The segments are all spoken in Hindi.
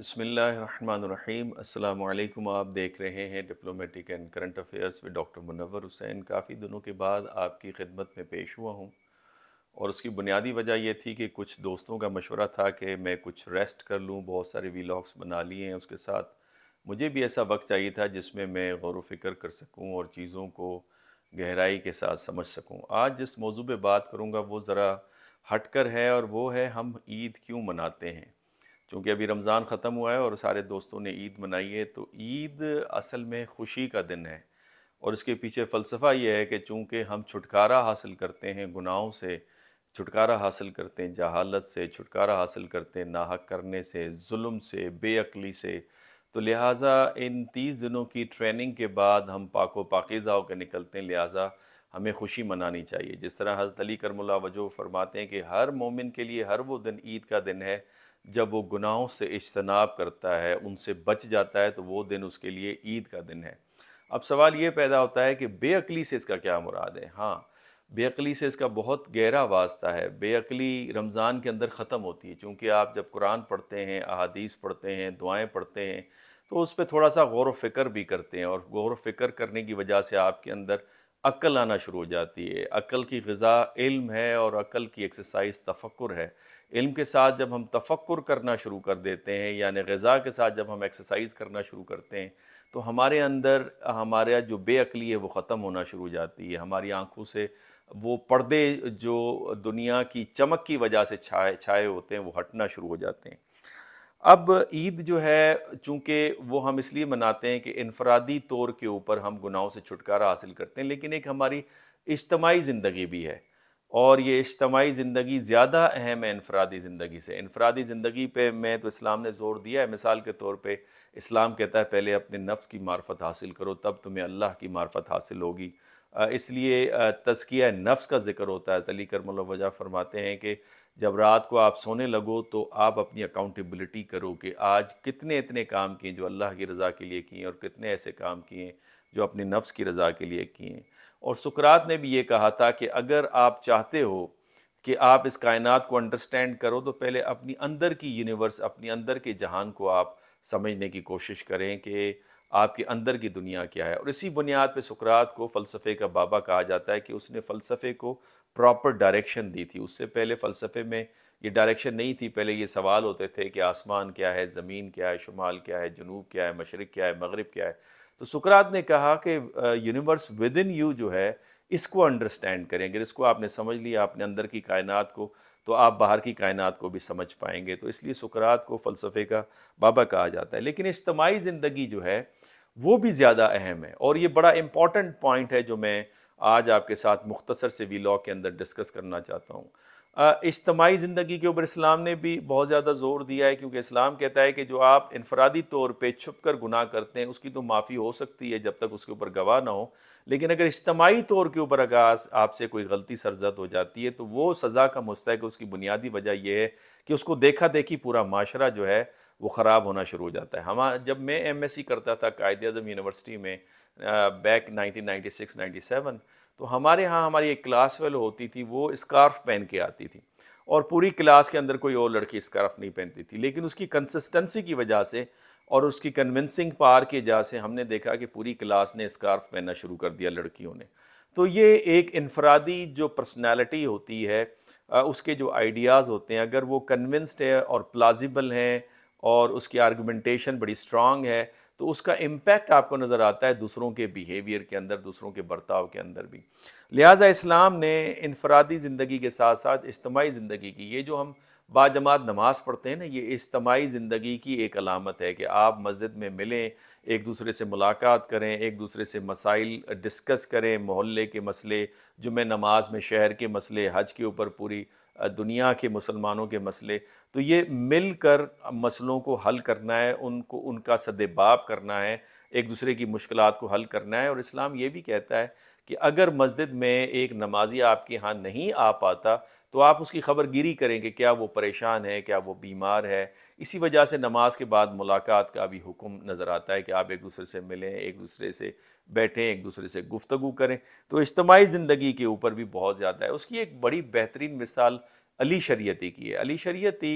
बसमीम् अल्लाम आप देख रहे हैं diplomatic and current affairs with doctor Munawar Hussain काफ़ी दिनों के बाद आपकी खिदमत में पेश हुआ हूँ और उसकी बुनियादी वजह यह थी कि कुछ दोस्तों का मशवरा था कि मैं कुछ रेस्ट कर लूँ बहुत सारे वीलॉग्स बना लिए हैं उसके साथ मुझे भी ऐसा वक्त चाहिए था जिसमें मैं गौर वफिक्र कर सकूँ और चीज़ों को गहराई के साथ समझ सकूँ आज जिस मौजू पर बात करूँगा वो ज़रा हटकर है और वो है हम ईद क्यों मनाते हैं चूँकि अभी रमज़ान ख़त्म हुआ है और सारे दोस्तों ने ईद मनाई है तो ईद असल में खुशी का दिन है और इसके पीछे फ़लसफ़ा ये है कि चूँकि हम छुटकारा हासिल करते हैं गुनाहों से छुटकारा हासिल करते हैं जहालत से छुटकारा हासिल करते हैं नाहक करने से जुल्म से बेअकली से तो लिहाजा इन तीस दिनों की ट्रेनिंग के बाद हम पाको पाकिज़ा होकर निकलते हैं लिहाजा हमें खुशी मनानी चाहिए जिस तरह हज़रत अली करमला वजह फरमाते हैं कि हर मोमिन के लिए हर वो दिन ईद का दिन है जब वो गुनाहों से इजतनाब करता है उनसे बच जाता है तो वो दिन उसके लिए ईद का दिन है अब सवाल ये पैदा होता है कि बेअकली से इसका क्या मुराद है हाँ बेअकली से इसका बहुत गहरा वास्ता है बेअकली रमज़ान के अंदर ख़त्म होती है चूँकि आप जब कुरान पढ़ते हैं अहादीस पढ़ते हैं दुआएँ पढ़ते हैं तो उस पर थोड़ा सा गौर फ़िक्र भी करते हैं और गौर फ़िक्र करने की वजह से आपके अंदर अक्ल आना शुरू हो जाती है अक्ल की गज़ा इल्म है और अक्ल की एक्सरसाइज तफक्र है इल्म के साथ जब हम तफक्र करना शुरू कर देते हैं यानि गज़ा के साथ जब हम एक्सरसाइज करना शुरू करते हैं तो हमारे अंदर हमारा जो बेअली है वो ख़त्म होना शुरू हो जाती है हमारी आँखों से वो पर्दे जो दुनिया की चमक की वजह से छाए छाए होते हैं वो हटना शुरू हो जाते हैं अब ईद जो है चूँकि वो हम इसलिए मनाते हैं कि इनफरादी तौर के ऊपर हम गुनाहों से छुटकारा हासिल करते हैं लेकिन एक हमारी इज्तमाही ज़िंदगी भी है और ये इज्तमाही ज़िंदगी ज़्यादा अहम है इनफरादी ज़िंदगी से इनफरादी ज़िंदगी पे मैं तो इस्लाम ने ज़ोर दिया है मिसाल के तौर पे इस्लाम कहता है पहले अपने नफ्स की मार्फत हासिल करो तब तुम्हें अल्लाह की मार्फत हासिल होगी इसलिए तस्किया नफ्स का जिक्र होता है तली करमल वजह फरमाते हैं कि जब रात को आप सोने लगो तो आप अपनी अकाउंटेबिलिटी करो कि आज कितने इतने काम किए जो अल्लाह की रज़ा के लिए किए और कितने ऐसे काम किए जो अपने नफ्स की रज़ा के लिए किए और सुकरात ने भी ये कहा था कि अगर आप चाहते हो कि आप इस कायनात को अंडरस्टैंड करो तो पहले अपनी अंदर की यूनिवर्स अपनी अंदर के जहान को आप समझने की कोशिश करें कि आपके अंदर की दुनिया क्या है और इसी बुनियाद पर सुकरात को फ़लसफ़े का बाबा कहा जाता है कि उसने फ़लसफ़े को प्रॉपर डायरेक्शन दी थी उससे पहले फ़लसफ़े में ये डायरेक्शन नहीं थी पहले ये सवाल होते थे कि आसमान क्या है ज़मीन क्या है शुमाल क्या है जनूब क्या है मशरक़ क्या है मगरब क्या है तो सुकरात ने कहा कि यूनिवर्स विद इन यू जो है इसको अंडरस्टैंड करें अगर इसको आपने समझ लिया आपने अंदर की कायनात को तो आप बाहर की कायनात को भी समझ पाएंगे तो इसलिए सुकरात को फ़लसफ़े का बाबा कहा जाता है लेकिन इज्तमाही ज़िंदगी जो है वो भी ज़्यादा अहम है और ये बड़ा इम्पॉर्टेंट पॉइंट है जो मैं आज आपके साथ मुख्तसर से वी के अंदर डिस्कस करना चाहता हूँ इज्तमाही ज़िंदगी के ऊपर इस्लाम ने भी बहुत ज़्यादा जोर दिया है क्योंकि इस्लाम कहता है कि जो आप इनफरादी तौर पर छुप कर गुनाह करते हैं उसकी तो माफ़ी हो सकती है जब तक उसके ऊपर गवाह ना हो लेकिन अगर इज्तमाही तौर के ऊपर अगर आपसे कोई गलती सरजद हो जाती है तो वो सज़ा का मुस्तक उसकी बुनियादी वजह यह है कि उसको देखा देखी पूरा माशरा जो है वो ख़राब होना शुरू हो जाता है हम जब मैं एम एस सी करता था कायद अजम यूनिवर्सिटी में back nineteen ninety six ninety seven तो हमारे यहाँ हमारी एक क्लास वेलो होती थी वो स्कार्फ़ पहन के आती थी और पूरी क्लास के अंदर कोई और लड़की स्कार्फ नहीं पहनती थी लेकिन उसकी कंसिस्टेंसी की वजह से और उसकी कन्विंसिंग पार की वजह से हमने देखा कि पूरी क्लास ने स्कार्फ पहनना शुरू कर दिया लड़कियों ने तो ये एक इनफरादी जो पर्सनैलिटी होती है उसके जो आइडियाज़ होते हैं अगर वो कन्विंस्ड है और प्लाजिबल हैं और उसकी आर्गुमेंटेशन बड़ी स्ट्रांग है तो उसका इम्पैक्ट आपको नज़र आता है दूसरों के बिहेवियर के अंदर दूसरों के बर्ताव के अंदर भी लिहाजा इस्लाम ने इनफरादी ज़िंदगी के साथ साथ इज्तमाही ज़िंदगी की ये जो हम बाजमात नमाज पढ़ते हैं ना ये इज्तमाही ज़िंदगी की एक अलामत है कि आप मस्जिद में मिलें एक दूसरे से मुलाकात करें एक दूसरे से मसाइल डिस्कस करें मोहल्ले के मसले जुमे नमाज में शहर के मसले हज के ऊपर पूरी दुनिया के मुसलमानों के मसले तो ये मिल कर मसलों को हल करना है उनको उनका सदबाब करना है एक दूसरे की मुश्किल को हल करना है और इस्लाम ये भी कहता है कि अगर मस्जिद में एक नमाजी आपके यहाँ नहीं आ पाता तो आप उसकी ख़बर गिरी करेंगे क्या वो परेशान है क्या वो बीमार है इसी वजह से नमाज के बाद मुलाकात का भी हुक्म नज़र आता है कि आप एक दूसरे से मिलें एक दूसरे से बैठें एक दूसरे से गुफ्तु करें तो इज्तमाही ज़िंदगी के ऊपर भी बहुत ज़्यादा है उसकी एक बड़ी बेहतरीन मिसाल अली शरीती की है अली शरीती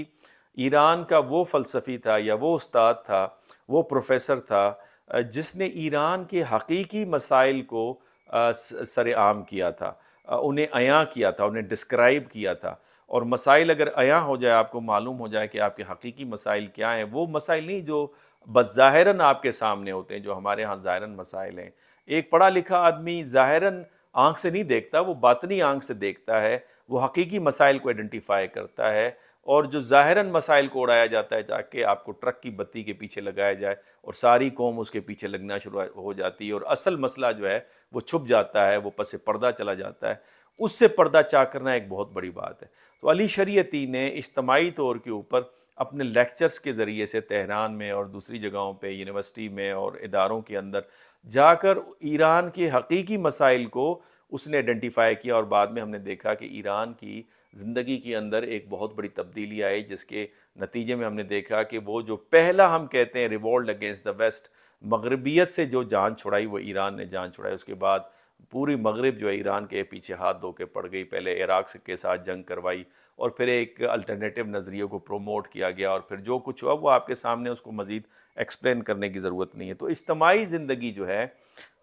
ईरान का वो फ़लसफ़ी था या वो उस्ताद था वो प्रोफेसर था जिसने ईरान के हकीकी मसाइल को सरेआम किया था उन्हें अयाँ किया था उन्हें डिस्क्राइब किया था और मसाइल अगर अयाँ हो जाए आपको मालूम हो जाए कि आपके हकीकी मसाइल क्या हैं वो मसाइल नहीं जो बज़ाहरन आपके सामने होते हैं जो हमारे यहाँ ज़ाहरन मसाइल हैं एक पढ़ा लिखा आदमी ज़ाहरन आँख से नहीं देखता वो बातनी आँख से देखता है वो हकीकी मसाइल को आइडेंटिफाई करता है और जो ज़ाहरा मसाइल को उड़ाया जाता है ताकि आपको ट्रक की बत्ती के पीछे लगाया जाए और सारी कौम उसके पीछे लगना शुरू हो जाती है और असल मसला जो है वो छुप जाता है वो पस पर्दा चला जाता है उससे पर्दा चा करना एक बहुत बड़ी बात है तो अली शरीयती ने इज्तमाही तौर के ऊपर अपने लेक्चर्स के ज़रिए से तहरान में और दूसरी जगहों पर यूनिवर्सिटी में और इदारों के अंदर जाकर ईरान के हकीकी मसाइल को उसने आइडेंटिफाई किया और बाद में हमने देखा कि ईरान की ज़िंदगी के अंदर एक बहुत बड़ी तब्दीली आई जिसके नतीजे में हमने देखा कि वो जो पहला हम कहते हैं रिवॉल्ट अगेंस्ट द वेस्ट मगरबियत से जो जान छुड़ाई वो ईरान ने जान छुड़ाई उसके बाद पूरी मगरब जो है ईरान के पीछे हाथ धो के पड़ गई पहले इराक के साथ जंग करवाई और फिर एक अल्टरनेटिव नज़रिए को प्रोमोट किया गया और फिर जो कुछ हुआ वो आपके सामने उसको मज़ीद एक्सप्लेन करने की ज़रूरत नहीं है तो इज्तमाही ज़िंदगी जो है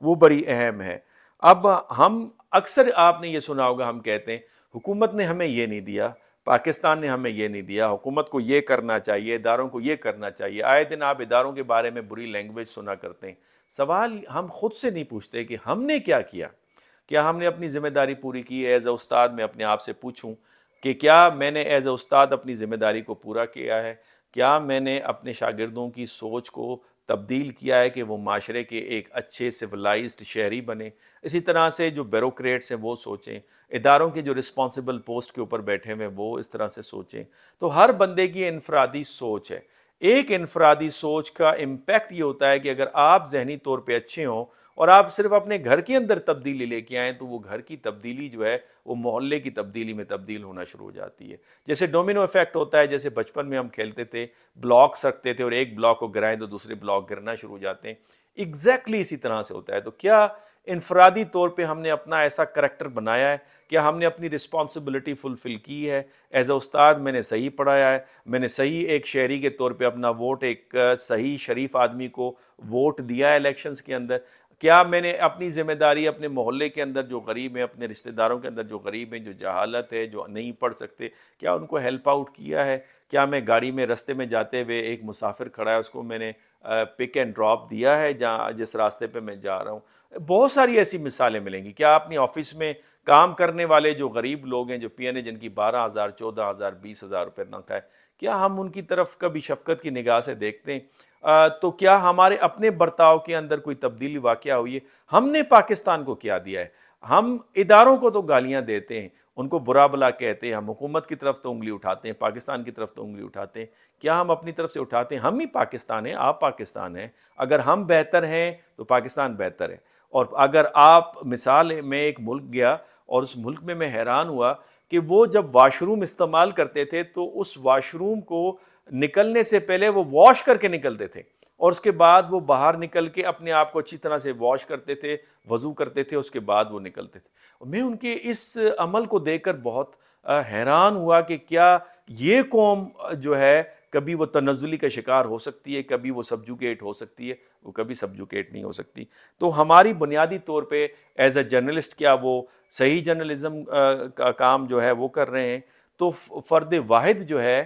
वो बड़ी अहम है अब हम अक्सर आपने ये सुना होगा हम कहते हैं हुकूमत ने हमें ये नहीं दिया पाकिस्तान ने हमें ये नहीं दिया हुकूमत को ये करना चाहिए इदारों को ये करना चाहिए आए दिन आप इदारों के बारे में बुरी लैंग्वेज सुना करते हैं सवाल हम खुद से नहीं पूछते कि हमने क्या किया क्या हमने अपनी ज़िम्मेदारी पूरी की एज़ ए उस्ताद मैं अपने आप से पूछूँ कि क्या मैंने एज़ ए उस्ताद अपनी ज़िम्मेदारी को पूरा किया है क्या मैंने अपने शागिर्दों की सोच को तब्दील किया है कि वो माशरे के एक अच्छे सिविलाइज्ड शहरी बने इसी तरह से जो बेरोक्रेट्स हैं वो सोचें इदारों के जो रिस्पॉन्सिबल पोस्ट के ऊपर बैठे हुए वो इस तरह से सोचें तो हर बंदे की इनफरादी सोच है एक इनफरादी सोच का इम्पैक्ट ये होता है कि अगर आप जहनी तौर पे अच्छे हों और आप सिर्फ अपने घर के अंदर तब्दीली लेके आएँ तो वो घर की तब्दीली जो है वो मोहल्ले की तब्दीली में तब्दील होना शुरू हो जाती है जैसे डोमिनो इफेक्ट होता है जैसे बचपन में हम खेलते थे ब्लॉक रखते थे और एक ब्लॉक को गिराएं तो दूसरे ब्लॉक गिरना शुरू हो जाते हैं एग्जैक्टली exactly इसी तरह से होता है तो क्या इनफरादी तौर पे हमने अपना ऐसा करैक्टर बनाया है कि हमने अपनी रिस्पॉन्सिबिलिटी फुलफ़िल की है एज अ उस्ताद मैंने सही पढ़ाया है मैंने सही एक शहरी के तौर पे अपना वोट एक सही शरीफ आदमी को वोट दिया है इलेक्शंस के अंदर क्या मैंने अपनी ज़िम्मेदारी अपने मोहल्ले के अंदर जो गरीब हैं अपने रिश्तेदारों के अंदर जो गरीब हैं जो जहालत है जो नहीं पढ़ सकते क्या उनको हेल्प आउट किया है क्या मैं गाड़ी में रास्ते में जाते हुए एक मुसाफिर खड़ा है उसको मैंने पिक एंड ड्रॉप दिया है जहाँ जिस रास्ते पर मैं जा रहा हूँ बहुत सारी ऐसी मिसालें मिलेंगी क्या अपनी ऑफिस में काम करने वाले जो गरीब लोग हैं जो पी एन ए जिनकी बारह हज़ार चौदह हज़ार बीस हज़ार रुपये तनख्वाह है क्या हम उनकी तरफ कभी शफकत की निगाह से देखते हैं तो क्या हमारे अपने बर्ताव के अंदर कोई तब्दीली वाक़ हुई है हमने पाकिस्तान को क्या दिया है हम इदारों को तो गालियाँ देते हैं उनको बुरा भला कहते हैं हम हुकूमत की तरफ तो उंगली उठाते हैं पाकिस्तान की तरफ तो उंगली उठाते हैं क्या हम अपनी तरफ से उठाते हैं हम ही पाकिस्तान हैं आप पाकिस्तान हैं अगर हम बेहतर हैं तो पाकिस्तान बेहतर है और अगर आप मिसाल में एक मुल्क गया और उस मुल्क में मैं हैरान हुआ कि वो जब वाशरूम इस्तेमाल करते थे तो उस वाशरूम को निकलने से पहले वो वॉश करके निकलते थे और उसके बाद वो बाहर निकल के अपने आप को अच्छी तरह से वॉश करते थे वज़ू करते थे उसके बाद वो निकलते थे मैं उनके इस अमल को देखकर बहुत हैरान हुआ कि क्या ये कौम जो है कभी वो तनजुली का शिकार हो सकती है कभी वो सब्जुकेट हो सकती है वो कभी सब्जुकेट नहीं हो सकती तो हमारी बुनियादी तौर पे एज अ जर्नलिस्ट क्या वो सही जर्नलिज्म का काम जो है वो कर रहे हैं तो फ़र्द वाहिद जो है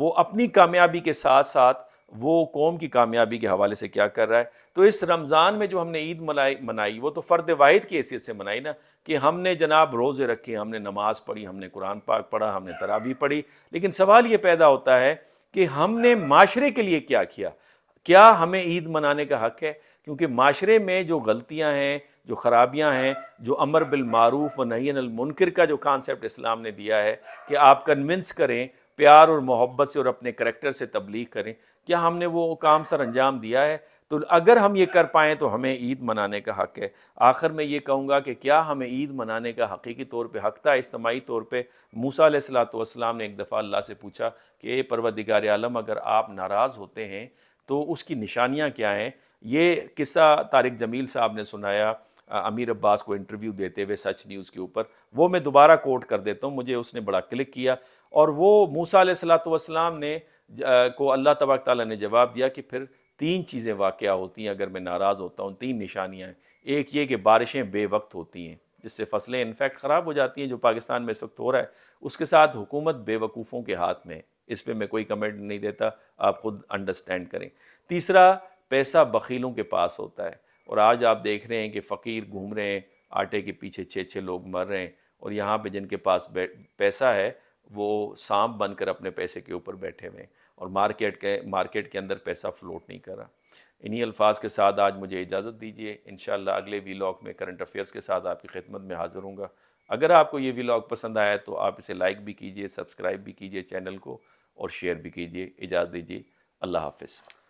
वो अपनी कामयाबी के साथ साथ वो कौम की कामयाबी के हवाले से क्या कर रहा है तो इस रमज़ान में जो हमने ईद मनाई मनाई वो तो फ़र्द वाहिद की हैसियत से मनाई ना कि हमने जनाब रोज़े रखे हमने नमाज़ पढ़ी हमने कुरान पाक पढ़ा हमने तरावी पढ़ी लेकिन सवाल ये पैदा होता है कि हमने माशरे के लिए क्या किया क्या हमें ईद मनाने का हक़ है क्योंकि माशरे में जो गलतियाँ हैं जो ख़राबियाँ हैं जो अमर बिलमूफ़ व नयनमनकर का जो कॉन्सेप्ट इस्लाम ने दिया है कि आप कन्विंस करें प्यार और मोहब्बत से और अपने करेक्टर से तबलीग करें क्या हमने वो काम सर अंजाम दिया है तो अगर हम ये कर पाएँ तो हमें ईद मनाने का हक़ है आखिर में ये कहूँगा कि क्या हमें ईद मनाने का हकीकी तौर पर हक़ था इज्तमाही तौर पर मूसा सलातम ने एक दफ़ा अल्लाह से पूछा कि ये परवदिगार आलम अगर आप नाराज़ होते हैं तो उसकी निशानियाँ क्या हैं ये किस्सा तारिक जमील साहब ने सुनाया अमीर अब्बास को इंटरव्यू देते हुए सच न्यूज़ के ऊपर वो मैं दोबारा कोट कर देता हूँ मुझे उसने बड़ा क्लिक किया और वो मूसा सलाम ने को अल्लाह तबाक ताली ने जवाब दिया कि फिर तीन चीज़ें वाक़ होती हैं अगर मैं नाराज़ होता हूँ तीन निशानियाँ हैं एक ये कि बारिशें बेवक्त होती हैं जिससे फसलें इनफेक्ट ख़राब हो जाती हैं जो पाकिस्तान में इस वक्त हो रहा है उसके साथ हुकूमत बेवकूफ़ों के हाथ में है इस पर मैं कोई कमेंट नहीं देता आप ख़ुद अंडरस्टैंड करें तीसरा पैसा बकीलों के पास होता है और आज आप देख रहे हैं कि फ़कीर घूम रहे हैं आटे के पीछे छः छः लोग मर रहे हैं और यहाँ पर जिनके पास पैसा है वो सांप बनकर अपने पैसे के ऊपर बैठे हुए और मार्केट के मार्केट के अंदर पैसा फ्लोट नहीं रहा इन्हीं अल्फाज के साथ आज मुझे इजाज़त दीजिए इन अगले वीलाग में करंट अफेयर्स के साथ आपकी खिदमत में हाज़िर हूँ अगर आपको ये वीलाग पसंद आया तो आप इसे लाइक भी कीजिए सब्सक्राइब भी कीजिए चैनल को और शेयर भी कीजिए इजाज़त दीजिए अल्लाह हाफिज़